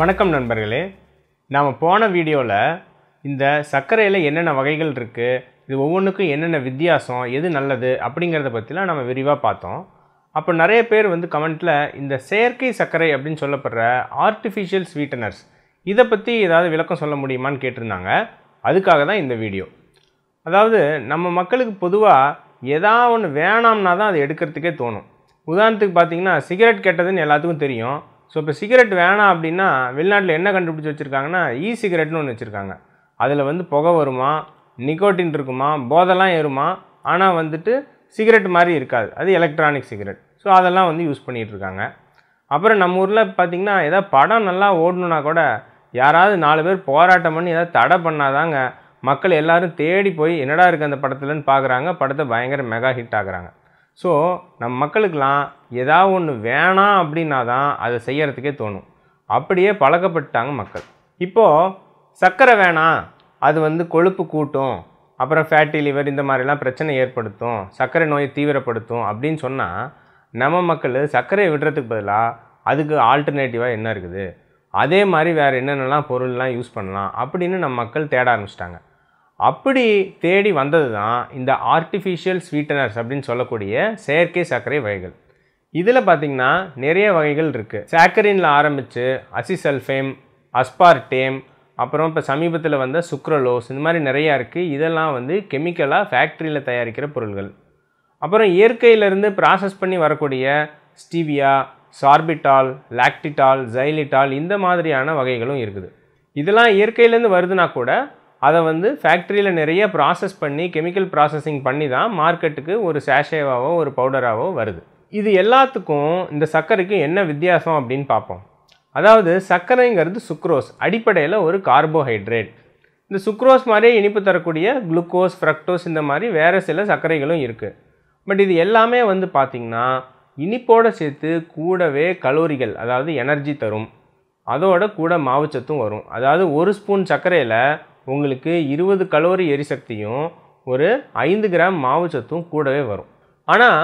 வணக்கம் நண்பர்களே நாம் போன வீடியோவில் இந்த சர்க்கரையில் என்னென்ன வகைகள் இருக்குது இது ஒவ்வொன்றுக்கும் என்னென்ன வித்தியாசம் எது நல்லது அப்படிங்கிறத பற்றிலாம் நம்ம விரிவாக பார்த்தோம் அப்போ நிறைய பேர் வந்து கமெண்ட்டில் இந்த செயற்கை சர்க்கரை அப்படின்னு சொல்லப்படுற ஆர்டிஃபிஷியல் ஸ்வீட்டனர்ஸ் இதை பற்றி ஏதாவது விளக்கம் சொல்ல முடியுமான்னு கேட்டிருந்தாங்க அதுக்காக தான் இந்த வீடியோ அதாவது நம்ம மக்களுக்கு பொதுவாக எதா ஒன்று வேணாம்னா தான் அதை எடுக்கிறதுக்கே தோணும் உதாரணத்துக்கு பார்த்திங்கன்னா சிகரெட் கெட்டதுன்னு எல்லாத்துக்கும் தெரியும் ஸோ இப்போ சிகரெட் வேணாம் அப்படின்னா வெளிநாட்டில் என்ன கண்டுபிடிச்சி வச்சுருக்காங்கன்னா இ சிகரெட்னு ஒன்று வச்சுருக்காங்க அதில் வந்து புகை வருமா நிக்கோட்டின் இருக்குமா போதெல்லாம் ஏறுமா ஆனால் வந்துட்டு சிகரெட் மாதிரி இருக்காது அது எலக்ட்ரானிக் சிகரெட் ஸோ அதெல்லாம் வந்து யூஸ் பண்ணிகிட்ருக்காங்க அப்புறம் நம்ம ஊரில் பார்த்திங்கன்னா ஏதாவது படம் நல்லா ஓடணுன்னா கூட யாராவது நாலு பேர் போராட்டம் பண்ணி ஏதாவது தடை பண்ணாதாங்க மக்கள் எல்லோரும் தேடி போய் என்னடா இருக்குது அந்த படத்துலன்னு பார்க்குறாங்க படத்தை பயங்கர மெகா ஹிட் ஆகுறாங்க ஸோ நம்ம மக்களுக்கெலாம் ஏதாவது ஒன்று வேணாம் அப்படின்னா தான் அதை செய்கிறதுக்கே தோணும் அப்படியே பழக்கப்பட்டாங்க மக்கள் இப்போது சர்க்கரை வேணாம் அது வந்து கொழுப்பு கூட்டும் அப்புறம் ஃபேட்டி லிவர் இந்த மாதிரிலாம் பிரச்சனை ஏற்படுத்தும் சர்க்கரை நோயை தீவிரப்படுத்தும் அப்படின்னு சொன்னால் நம்ம மக்கள் சர்க்கரையை விடுறதுக்கு பதிலாக அதுக்கு ஆல்டர்னேட்டிவாக என்ன இருக்குது அதே மாதிரி வேறு என்னென்னலாம் பொருள்லாம் யூஸ் பண்ணலாம் அப்படின்னு நம்ம மக்கள் தேட ஆரம்பிச்சிட்டாங்க அப்படி தேடி வந்தது தான் இந்த ஆர்டிஃபிஷியல் ஸ்வீட்டனர்ஸ் அப்படின்னு சொல்லக்கூடிய செயற்கை சர்க்கரை வகைகள் இதில் பார்த்திங்கன்னா நிறைய வகைகள் இருக்குது சாக்கரினில் ஆரம்பித்து அசிசல்ஃபேம் அஸ்பார்டேம் அப்புறம் இப்போ சமீபத்தில் வந்த சுக்ரலோஸ் இந்த மாதிரி நிறையா இருக்குது இதெல்லாம் வந்து கெமிக்கலாக ஃபேக்ட்ரியில் தயாரிக்கிற பொருள்கள் அப்புறம் இயற்கையிலேருந்து ப்ராசஸ் பண்ணி வரக்கூடிய ஸ்டீவியா சார்பிட்டால் லாக்டிட்டால் ஜைலிட்டால் இந்த மாதிரியான வகைகளும் இருக்குது இதெல்லாம் இயற்கையிலேருந்து வருதுன்னா கூட அதை வந்து ஃபேக்ட்ரியில் நிறைய ப்ராசஸ் பண்ணி கெமிக்கல் ப்ராசஸிங் பண்ணி தான் மார்க்கெட்டுக்கு ஒரு சேஷேவாவோ ஒரு பவுடராகவோ வருது இது எல்லாத்துக்கும் இந்த சர்க்கரைக்கும் என்ன வித்தியாசம் அப்படின்னு பார்ப்போம் அதாவது சர்க்கரைங்கிறது சுக்ரோஸ் அடிப்படையில் ஒரு கார்போஹைட்ரேட் இந்த சுக்ரோஸ் மாதிரியே இனிப்பு தரக்கூடிய குளுக்கோஸ் ஃப்ரக்டோஸ் இந்த மாதிரி வேறு சில சர்க்கரைகளும் இருக்குது பட் இது எல்லாமே வந்து பார்த்திங்கன்னா இனிப்போடு சேர்த்து கூடவே கலோரிகள் அதாவது எனர்ஜி தரும் அதோட கூட மாவுச்சத்தும் வரும் அதாவது ஒரு ஸ்பூன் சர்க்கரையில் உங்களுக்கு இருபது கலோரி எரிசக்தியும் ஒரு ஐந்து கிராம் மாவு சத்தும் கூடவே வரும் ஆனால்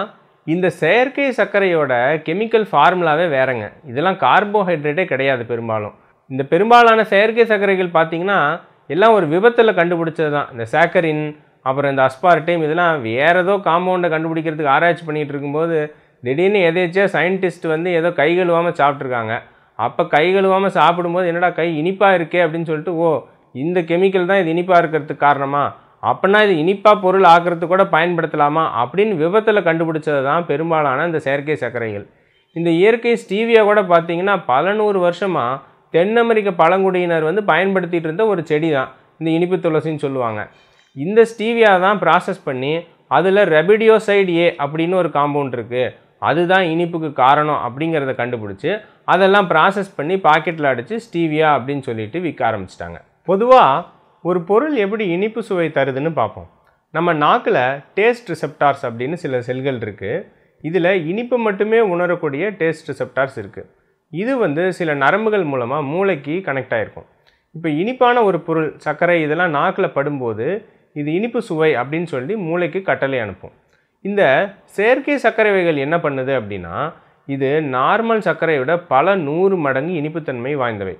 இந்த செயற்கை சர்க்கரையோட கெமிக்கல் ஃபார்முலாவே வேறங்க இதெல்லாம் கார்போஹைட்ரேட்டே கிடையாது பெரும்பாலும் இந்த பெரும்பாலான செயற்கை சர்க்கரைகள் பார்த்திங்கன்னா எல்லாம் ஒரு விபத்தில் கண்டுபிடிச்சது தான் இந்த சேக்கரின் அப்புறம் இந்த அஸ்பார்டைம் இதெல்லாம் வேறு ஏதோ காம்பவுண்டை கண்டுபிடிக்கிறதுக்கு ஆராய்ச்சி பண்ணிகிட்டு இருக்கும்போது திடீர்னு எதேச்சியாக சயின்டிஸ்ட் வந்து ஏதோ கை கழுவாமல் சாப்பிட்ருக்காங்க அப்போ கை கழுவாமல் சாப்பிடும்போது என்னடா கை இனிப்பாக இருக்கே அப்படின்னு சொல்லிட்டு ஓ இந்த கெமிக்கல் தான் இது இனிப்பாக இருக்கிறதுக்கு காரணமா அப்படின்னா இது இனிப்பாக பொருள் ஆக்கிறது கூட பயன்படுத்தலாமா அப்படின்னு விபத்தில் கண்டுபிடிச்சது தான் பெரும்பாலான இந்த செயற்கை சர்க்கரைகள் இந்த இயற்கை ஸ்டீவியா கூட பார்த்திங்கன்னா பல நூறு வருஷமாக தென் அமெரிக்க பழங்குடியினர் வந்து பயன்படுத்திகிட்டு இருந்த ஒரு செடி தான் இந்த இனிப்பு துளசின்னு சொல்லுவாங்க இந்த ஸ்டீவியா தான் ப்ராசஸ் பண்ணி அதில் ரெபிடியோசைடு ஏ அப்படின்னு ஒரு காம்பவுண்ட் இருக்குது அதுதான் இனிப்புக்கு காரணம் அப்படிங்கிறத கண்டுபிடிச்சி அதெல்லாம் ப்ராசஸ் பண்ணி பாக்கெட்டில் அடித்து ஸ்டீவியா அப்படின்னு சொல்லிட்டு விற்க ஆரம்பிச்சிட்டாங்க பொதுவாக ஒரு பொருள் எப்படி இனிப்பு சுவை தருதுன்னு பார்ப்போம் நம்ம நாக்கில் டேஸ்ட் ரிசெப்டார்ஸ் அப்படின்னு சில செல்கள் இருக்குது இதில் இனிப்பு மட்டுமே உணரக்கூடிய டேஸ்ட் ரிசெப்டார்ஸ் இருக்குது இது வந்து சில நரம்புகள் மூலமாக மூளைக்கு கனெக்ட் ஆகிருக்கும் இப்போ இனிப்பான ஒரு பொருள் சர்க்கரை இதெல்லாம் நாக்கில் படும்போது இது இனிப்பு சுவை அப்படின்னு சொல்லி மூளைக்கு கட்டளை அனுப்பும் இந்த செயற்கை சர்க்கரை வகைகள் என்ன பண்ணுது அப்படின்னா இது நார்மல் சர்க்கரையோட விட பல நூறு மடங்கு இனிப்புத்தன்மை வாய்ந்தவை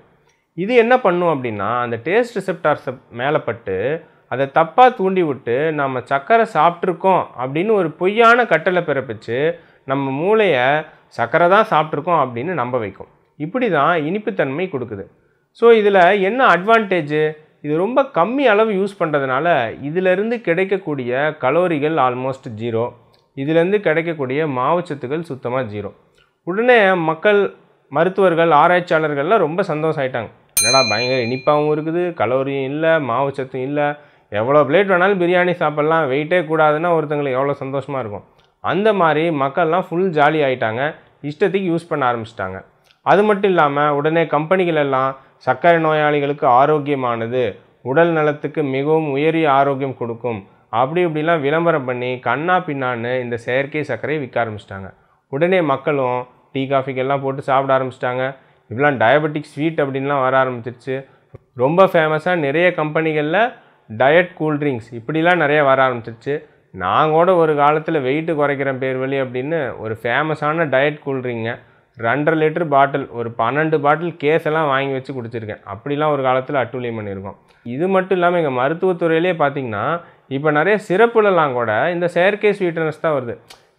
இது என்ன பண்ணும் அப்படின்னா அந்த டேஸ்ட் ரிசெப்டார்ஸை மேலப்பட்டு அதை தப்பாக தூண்டி விட்டு நம்ம சர்க்கரை சாப்பிட்ருக்கோம் அப்படின்னு ஒரு பொய்யான கட்டளை பிறப்பிச்சு நம்ம மூளையை சர்க்கரை தான் சாப்பிட்ருக்கோம் அப்படின்னு நம்ப வைக்கும் இப்படி தான் இனிப்புத்தன்மை கொடுக்குது ஸோ இதில் என்ன அட்வான்டேஜு இது ரொம்ப கம்மி அளவு யூஸ் பண்ணுறதுனால இதிலிருந்து கிடைக்கக்கூடிய கலோரிகள் ஆல்மோஸ்ட் ஜீரோ இதிலேருந்து கிடைக்கக்கூடிய மாவுச்சத்துக்கள் சுத்தமாக ஜீரோ உடனே மக்கள் மருத்துவர்கள் ஆராய்ச்சியாளர்கள்லாம் ரொம்ப சந்தோஷம் ஆயிட்டாங்க என்னடா பயங்கர இனிப்பாகவும் இருக்குது கலோரியும் இல்லை மாவு சத்தும் இல்லை எவ்வளோ பிளேட் வேணாலும் பிரியாணி சாப்பிட்லாம் வெயிட்டே கூடாதுன்னா ஒருத்தங்களுக்கு எவ்வளோ சந்தோஷமாக இருக்கும் அந்த மாதிரி மக்கள்லாம் ஃபுல் ஜாலி ஆகிட்டாங்க இஷ்டத்துக்கு யூஸ் பண்ண ஆரம்பிச்சிட்டாங்க அது மட்டும் இல்லாமல் உடனே கம்பெனிகள் எல்லாம் சர்க்கரை நோயாளிகளுக்கு ஆரோக்கியமானது உடல் நலத்துக்கு மிகவும் உயரிய ஆரோக்கியம் கொடுக்கும் அப்படி இப்படிலாம் விளம்பரம் பண்ணி கண்ணா பின்னான்னு இந்த செயற்கை சர்க்கரையை விற்க ஆரம்பிச்சிட்டாங்க உடனே மக்களும் டீ காஃபிக்கெல்லாம் போட்டு சாப்பிட ஆரம்பிச்சிட்டாங்க இப்படிலாம் டயபெட்டிக் ஸ்வீட் அப்படின்லாம் வர ஆரம்பிச்சிருச்சு ரொம்ப ஃபேமஸாக நிறைய கம்பெனிகளில் டயட் கூல்ட்ரிங்க்ஸ் இப்படிலாம் நிறைய வர ஆரம்பிச்சிருச்சு நாங்கள் கூட ஒரு காலத்தில் வெயிட்டு குறைக்கிறேன் பேர் வழி அப்படின்னு ஒரு ஃபேமஸான டயட் கூல்ட்ரிங்க ரெண்டரை லிட்டர் பாட்டில் ஒரு பன்னெண்டு பாட்டில் கேஸ் எல்லாம் வாங்கி வச்சு குடிச்சிருக்கேன் அப்படிலாம் ஒரு காலத்தில் அட்டூழியம் பண்ணியிருக்கோம் இது மட்டும் இல்லாமல் எங்கள் மருத்துவத்துறையிலே பார்த்திங்கன்னா இப்போ நிறைய சிறப்புலலாம் கூட இந்த செயற்கை ஸ்வீட்னஸ் தான் வருது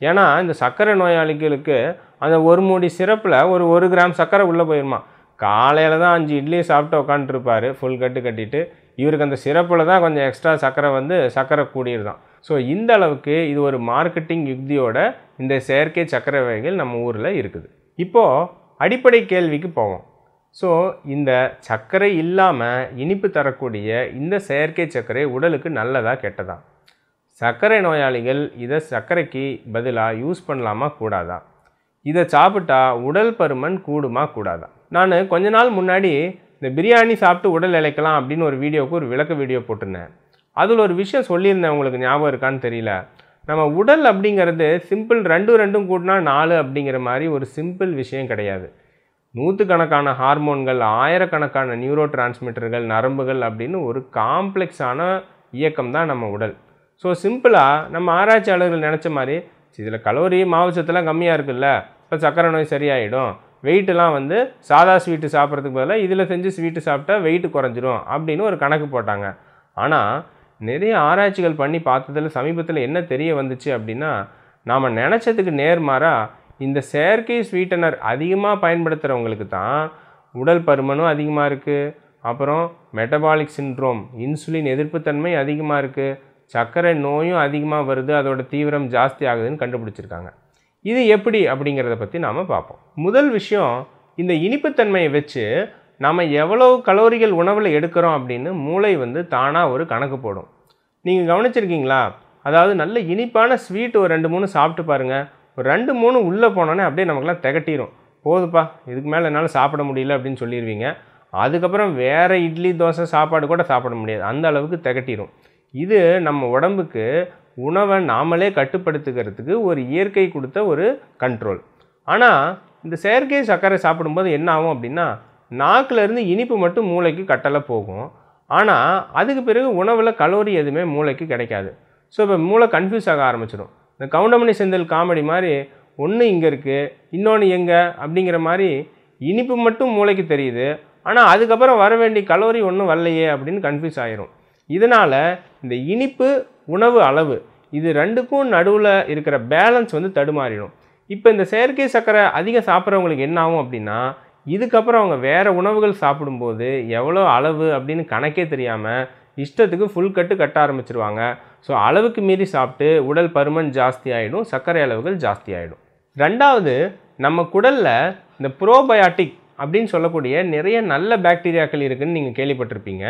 ஏன்னா இந்த சர்க்கரை நோயாளிகளுக்கு அந்த ஒரு மூடி சிறப்பில் ஒரு ஒரு கிராம் சர்க்கரை உள்ளே போயிருமா காலையில் தான் அஞ்சு இட்லி சாப்பிட்டு உட்காந்துருப்பார் ஃபுல் கட்டு கட்டிட்டு இவருக்கு அந்த சிறப்பில் தான் கொஞ்சம் எக்ஸ்ட்ரா சர்க்கரை வந்து சர்க்கரை கூடியிருதான் ஸோ இந்த அளவுக்கு இது ஒரு மார்க்கெட்டிங் யுக்தியோட இந்த செயற்கை சர்க்கரை வகைகள் நம்ம ஊரில் இருக்குது இப்போது அடிப்படை கேள்விக்கு போவோம் ஸோ இந்த சர்க்கரை இல்லாமல் இனிப்பு தரக்கூடிய இந்த செயற்கை சர்க்கரை உடலுக்கு நல்லதாக கெட்டதான் சர்க்கரை நோயாளிகள் இதை சர்க்கரைக்கு பதிலாக யூஸ் பண்ணலாமா கூடாதா இதை சாப்பிட்டா உடல் பருமன் கூடுமா கூடாதா நான் கொஞ்ச நாள் முன்னாடி இந்த பிரியாணி சாப்பிட்டு உடல் இழைக்கலாம் அப்படின்னு ஒரு வீடியோவுக்கு ஒரு விளக்க வீடியோ போட்டிருந்தேன் அதில் ஒரு விஷயம் சொல்லியிருந்தேன் உங்களுக்கு ஞாபகம் இருக்கான்னு தெரியல நம்ம உடல் அப்படிங்கிறது சிம்பிள் ரெண்டும் ரெண்டும் கூட்டினா நாலு அப்படிங்கிற மாதிரி ஒரு சிம்பிள் விஷயம் கிடையாது நூற்றுக்கணக்கான ஹார்மோன்கள் ஆயிரக்கணக்கான நியூரோ டிரான்ஸ்மிட்டர்கள் நரம்புகள் அப்படின்னு ஒரு காம்ப்ளெக்ஸான இயக்கம் தான் நம்ம உடல் ஸோ சிம்பிளாக நம்ம ஆராய்ச்சியாளர்கள் நினச்ச மாதிரி இதில் கலோரி மாவுச்சத்தெல்லாம் கம்மியாக இருக்குல்ல இப்போ சக்கரை நோய் சரியாயிடும் வெயிட்டெலாம் வந்து சாதா ஸ்வீட்டு சாப்பிட்றதுக்கு பதிலாக இதில் செஞ்சு ஸ்வீட்டு சாப்பிட்டா வெயிட்டு குறைஞ்சிரும் அப்படின்னு ஒரு கணக்கு போட்டாங்க ஆனால் நிறைய ஆராய்ச்சிகள் பண்ணி பார்த்ததில் சமீபத்தில் என்ன தெரிய வந்துச்சு அப்படின்னா நாம் நினச்சதுக்கு நேர்மாறாக இந்த செயற்கை ஸ்வீட்டனர் அதிகமாக பயன்படுத்துகிறவங்களுக்கு தான் உடல் பருமனும் அதிகமாக இருக்குது அப்புறம் மெட்டபாலிக் சின்ட்ரோம் இன்சுலின் எதிர்ப்புத்தன்மை அதிகமாக இருக்குது சர்க்கரை நோயும் அதிகமாக வருது அதோடய தீவிரம் ஜாஸ்தி ஆகுதுன்னு கண்டுபிடிச்சிருக்காங்க இது எப்படி அப்படிங்கிறத பற்றி நாம் பார்ப்போம் முதல் விஷயம் இந்த இனிப்புத்தன்மையை வச்சு நம்ம எவ்வளோ கலோரிகள் உணவில் எடுக்கிறோம் அப்படின்னு மூளை வந்து தானாக ஒரு கணக்கு போடும் நீங்கள் கவனிச்சிருக்கீங்களா அதாவது நல்ல இனிப்பான ஸ்வீட் ஒரு ரெண்டு மூணு சாப்பிட்டு பாருங்கள் ஒரு ரெண்டு மூணு உள்ளே போனோன்னே அப்படியே நமக்குலாம் திகட்டிடும் போதுப்பா இதுக்கு மேலே என்னால் சாப்பிட முடியல அப்படின்னு சொல்லிடுவீங்க அதுக்கப்புறம் வேறு இட்லி தோசை சாப்பாடு கூட சாப்பிட முடியாது அந்த அளவுக்கு திகட்டிடும் இது நம்ம உடம்புக்கு உணவை நாமளே கட்டுப்படுத்துக்கிறதுக்கு ஒரு இயற்கை கொடுத்த ஒரு கண்ட்ரோல் ஆனால் இந்த செயற்கை சர்க்கரை சாப்பிடும்போது என்ன ஆகும் அப்படின்னா நாக்கிலேருந்து இனிப்பு மட்டும் மூளைக்கு கட்டலை போகும் ஆனால் அதுக்கு பிறகு உணவில் கலோரி எதுவுமே மூளைக்கு கிடைக்காது ஸோ இப்போ மூளை கன்ஃபியூஸ் ஆக ஆரம்பிச்சிடும் இந்த கவுண்டமணி செந்தில் காமெடி மாதிரி ஒன்று இங்கே இருக்குது இன்னொன்று எங்கே அப்படிங்கிற மாதிரி இனிப்பு மட்டும் மூளைக்கு தெரியுது ஆனால் அதுக்கப்புறம் வர வேண்டிய கலோரி ஒன்றும் வரலையே அப்படின்னு கன்ஃபியூஸ் ஆயிரும் இதனால் இந்த இனிப்பு உணவு அளவு இது ரெண்டுக்கும் நடுவில் இருக்கிற பேலன்ஸ் வந்து தடுமாறிடும் இப்போ இந்த செயற்கை சர்க்கரை அதிகம் சாப்பிட்றவங்களுக்கு என்ன ஆகும் அப்படின்னா இதுக்கப்புறம் அவங்க வேறு உணவுகள் சாப்பிடும்போது எவ்வளோ அளவு அப்படின்னு கணக்கே தெரியாமல் இஷ்டத்துக்கு ஃபுல் கட்டு கட்ட ஆரம்பிச்சிருவாங்க ஸோ அளவுக்கு மீறி சாப்பிட்டு உடல் பருமன் ஜாஸ்தி ஆகிடும் சர்க்கரை அளவுகள் ஜாஸ்தி ஆகிடும் ரெண்டாவது நம்ம குடலில் இந்த ப்ரோபயாட்டிக் அப்படின்னு சொல்லக்கூடிய நிறைய நல்ல பாக்டீரியாக்கள் இருக்குதுன்னு நீங்கள் கேள்விப்பட்டிருப்பீங்க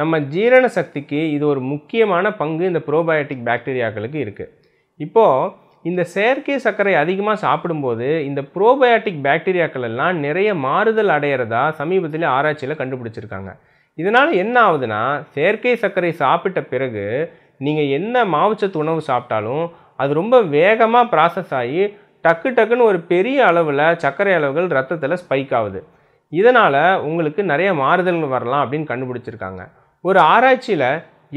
நம்ம ஜீரண சக்திக்கு இது ஒரு முக்கியமான பங்கு இந்த ப்ரோபயோட்டிக் பாக்டீரியாக்களுக்கு இருக்குது இப்போது இந்த செயற்கை சர்க்கரை அதிகமாக சாப்பிடும்போது இந்த ப்ரோபயோட்டிக் பாக்டீரியாக்கள் எல்லாம் நிறைய மாறுதல் அடையிறதா சமீபத்தில் ஆராய்ச்சியில் கண்டுபிடிச்சிருக்காங்க இதனால் என்ன ஆகுதுன்னா செயற்கை சர்க்கரை சாப்பிட்ட பிறகு நீங்கள் என்ன மாவுச்சத்து உணவு சாப்பிட்டாலும் அது ரொம்ப வேகமாக ப்ராசஸ் ஆகி டக்கு டக்குன்னு ஒரு பெரிய அளவில் சர்க்கரை அளவுகள் ரத்தத்தில் ஸ்பைக் ஆகுது இதனால் உங்களுக்கு நிறைய மாறுதல்கள் வரலாம் அப்படின்னு கண்டுபிடிச்சிருக்காங்க ஒரு ஆராய்ச்சியில்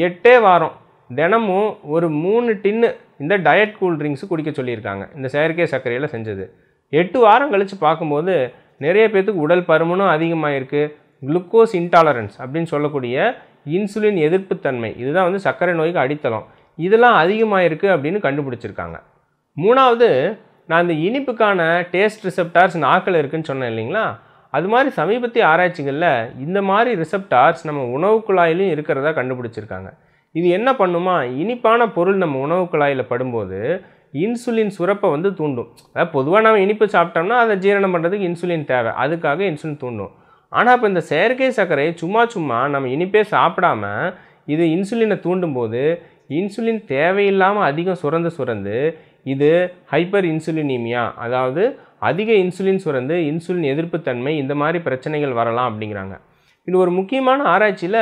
எட்டே வாரம் தினமும் ஒரு மூணு டின்னு இந்த டயட் கூல் ட்ரிங்க்ஸ் குடிக்க சொல்லியிருக்காங்க இந்த செயற்கை சர்க்கரையில் செஞ்சது எட்டு வாரம் கழித்து பார்க்கும்போது நிறைய பேர்த்துக்கு உடல் பருமனும் அதிகமாக இருக்குது குளுக்கோஸ் இன்டாலரன்ஸ் அப்படின்னு சொல்லக்கூடிய இன்சுலின் எதிர்ப்புத்தன்மை இதுதான் வந்து சர்க்கரை நோய்க்கு அடித்தளம் இதெல்லாம் அதிகமாக இருக்குது அப்படின்னு கண்டுபிடிச்சிருக்காங்க மூணாவது நான் இந்த இனிப்புக்கான டேஸ்ட் ரிசப்டார்ஸ் நாக்கில் இருக்குதுன்னு சொன்னேன் இல்லைங்களா அது மாதிரி சமீபத்திய ஆராய்ச்சிகளில் இந்த மாதிரி ரிசப்டார்ஸ் நம்ம உணவு குழாயிலையும் இருக்கிறதா கண்டுபிடிச்சிருக்காங்க இது என்ன பண்ணுமா இனிப்பான பொருள் நம்ம உணவு குழாயில் படும்போது இன்சுலின் சுரப்பை வந்து தூண்டும் அதாவது பொதுவாக நம்ம இனிப்பு சாப்பிட்டோம்னா அதை ஜீரணம் பண்ணுறதுக்கு இன்சுலின் தேவை அதுக்காக இன்சுலின் தூண்டும் ஆனால் இப்போ இந்த செயற்கை சர்க்கரை சும்மா சும்மா நம்ம இனிப்பே சாப்பிடாம இது இன்சுலினை தூண்டும் போது இன்சுலின் தேவையில்லாமல் அதிகம் சுரந்து சுரந்து இது ஹைப்பர் இன்சுலினீமியா அதாவது அதிக இன்சுலின் சுரந்து இன்சுலின் எதிர்ப்புத்தன்மை இந்த மாதிரி பிரச்சனைகள் வரலாம் அப்படிங்கிறாங்க இது ஒரு முக்கியமான ஆராய்ச்சியில்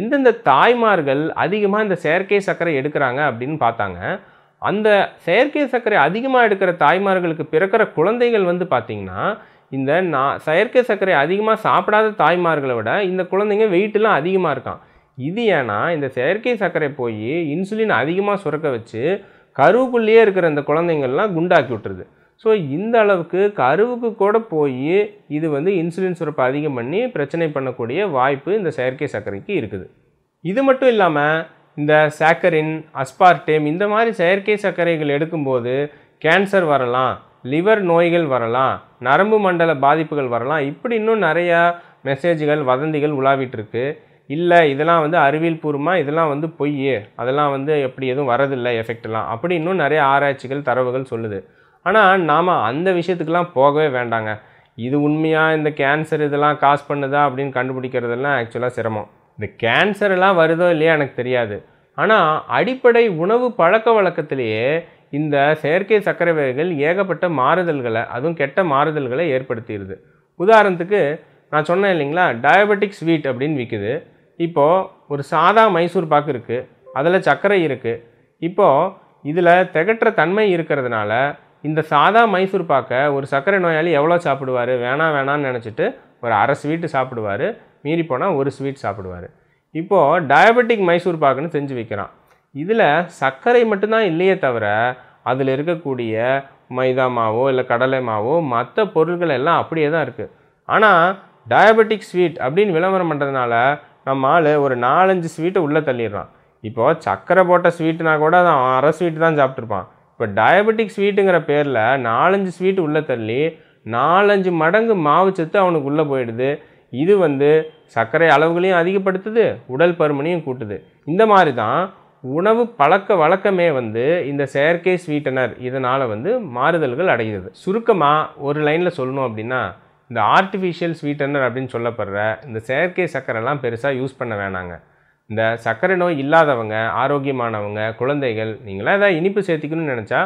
எந்தெந்த தாய்மார்கள் அதிகமாக இந்த செயற்கை சர்க்கரை எடுக்கிறாங்க அப்படின்னு பார்த்தாங்க அந்த செயற்கை சர்க்கரை அதிகமாக எடுக்கிற தாய்மார்களுக்கு பிறக்கிற குழந்தைகள் வந்து பார்த்திங்கன்னா இந்த நான் செயற்கை சர்க்கரை அதிகமாக சாப்பிடாத தாய்மார்களை விட இந்த குழந்தைங்க வெயிட்டெலாம் அதிகமாக இருக்கான் இது ஏன்னா இந்த செயற்கை சர்க்கரை போய் இன்சுலின் அதிகமாக சுரக்க வச்சு கருவுக்குள்ளேயே இருக்கிற இந்த குழந்தைங்கள்லாம் குண்டாக்கி விட்டுருது ஸோ இந்த அளவுக்கு கருவுக்கு கூட போய் இது வந்து இன்சுலின் சுரப்பை அதிகம் பண்ணி பிரச்சனை பண்ணக்கூடிய வாய்ப்பு இந்த செயற்கை சர்க்கரைக்கு இருக்குது இது மட்டும் இல்லாமல் இந்த சாக்கரின் அஸ்பார்டேம் இந்த மாதிரி செயற்கை சர்க்கரைகள் எடுக்கும்போது கேன்சர் வரலாம் லிவர் நோய்கள் வரலாம் நரம்பு மண்டல பாதிப்புகள் வரலாம் இப்படி இன்னும் நிறையா மெசேஜ்கள் வதந்திகள் உலாவிட்டுருக்கு இல்லை இதெல்லாம் வந்து அறிவியல் பூர்வமாக இதெல்லாம் வந்து பொய் அதெல்லாம் வந்து எப்படி எதுவும் வரதில்லை எஃபெக்ட்லாம் அப்படி இன்னும் நிறைய ஆராய்ச்சிகள் தரவுகள் சொல்லுது ஆனால் நாம் அந்த விஷயத்துக்கெலாம் போகவே வேண்டாங்க இது உண்மையாக இந்த கேன்சர் இதெல்லாம் காஸ் பண்ணுதா அப்படின்னு கண்டுபிடிக்கிறதெல்லாம் ஆக்சுவலாக சிரமம் இந்த கேன்சர் எல்லாம் வருதோ இல்லையா எனக்கு தெரியாது ஆனால் அடிப்படை உணவு பழக்க வழக்கத்திலேயே இந்த செயற்கை சர்க்கரை வகைகள் ஏகப்பட்ட மாறுதல்களை அதுவும் கெட்ட மாறுதல்களை ஏற்படுத்திடுது உதாரணத்துக்கு நான் சொன்னேன் இல்லைங்களா டயபெட்டிக் ஸ்வீட் அப்படின்னு விற்குது இப்போது ஒரு சாதா மைசூர் பாக்கு இருக்குது அதில் சர்க்கரை இருக்குது இப்போது இதில் திகட்டுற தன்மை இருக்கிறதுனால இந்த சாதா மைசூர் பாக்கை ஒரு சர்க்கரை நோயாளி எவ்வளோ சாப்பிடுவார் வேணாம் வேணான்னு நினச்சிட்டு ஒரு அரை ஸ்வீட்டு சாப்பிடுவார் மீறி போனால் ஒரு ஸ்வீட் சாப்பிடுவார் இப்போது டயபெட்டிக் மைசூர் பாக்குன்னு செஞ்சு வைக்கிறான் இதில் சர்க்கரை மட்டும்தான் இல்லையே தவிர அதில் இருக்கக்கூடிய மைதா மாவோ இல்லை கடலை மாவோ மற்ற பொருட்கள் எல்லாம் அப்படியே தான் இருக்குது ஆனால் டயபெட்டிக் ஸ்வீட் அப்படின்னு விளம்பரம் பண்ணுறதுனால நம்ம ஆள் ஒரு நாலஞ்சு ஸ்வீட்டை உள்ளே தள்ளிடுறான் இப்போது சர்க்கரை போட்ட ஸ்வீட்னா கூட அவன் அரை ஸ்வீட்டு தான் சாப்பிட்ருப்பான் இப்போ டயபெட்டிக் ஸ்வீட்டுங்கிற பேரில் நாலஞ்சு ஸ்வீட் உள்ளே தள்ளி நாலஞ்சு மடங்கு மாவு சத்து அவனுக்கு உள்ளே போயிடுது இது வந்து சர்க்கரை அளவுகளையும் அதிகப்படுத்துது உடல் பருமனையும் கூட்டுது இந்த மாதிரி தான் உணவு பழக்க வழக்கமே வந்து இந்த செயற்கை ஸ்வீட்டனர் இதனால் வந்து மாறுதல்கள் அடைகிறது சுருக்கமாக ஒரு லைனில் சொல்லணும் அப்படின்னா இந்த ஆர்டிஃபிஷியல் ஸ்வீட்டனர் அப்படின்னு சொல்லப்படுற இந்த செயற்கை சர்க்கரைலாம் பெருசாக யூஸ் பண்ண வேணாங்க இந்த சர்க்கரை நோய் இல்லாதவங்க ஆரோக்கியமானவங்க குழந்தைகள் நீங்களாம் ஏதாவது இனிப்பு சேர்த்திக்கணும்னு நினச்சா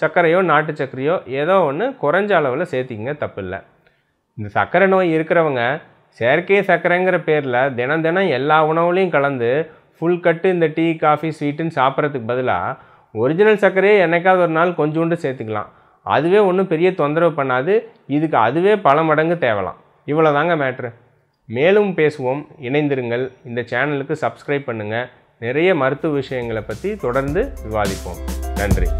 சர்க்கரையோ நாட்டு சர்க்கரையோ ஏதோ ஒன்று குறைஞ்ச அளவில் சேர்த்திக்கங்க தப்பில்லை இந்த சர்க்கரை நோய் இருக்கிறவங்க செயற்கை சர்க்கரைங்கிற பேரில் தினம் தினம் எல்லா உணவுலையும் கலந்து ஃபுல் கட்டு இந்த டீ காஃபி ஸ்வீட்டுன்னு சாப்பிட்றதுக்கு பதிலாக ஒரிஜினல் சர்க்கரையே என்றைக்காவது ஒரு நாள் கொஞ்சோண்டு சேர்த்துக்கலாம் அதுவே ஒன்றும் பெரிய தொந்தரவு பண்ணாது இதுக்கு அதுவே பல மடங்கு தேவலாம் இவ்வளோதாங்க மேட்ரு மேலும் பேசுவோம் இணைந்திருங்கள் இந்த சேனலுக்கு சப்ஸ்கிரைப் பண்ணுங்கள் நிறைய மருத்துவ விஷயங்களை பற்றி தொடர்ந்து விவாதிப்போம் நன்றி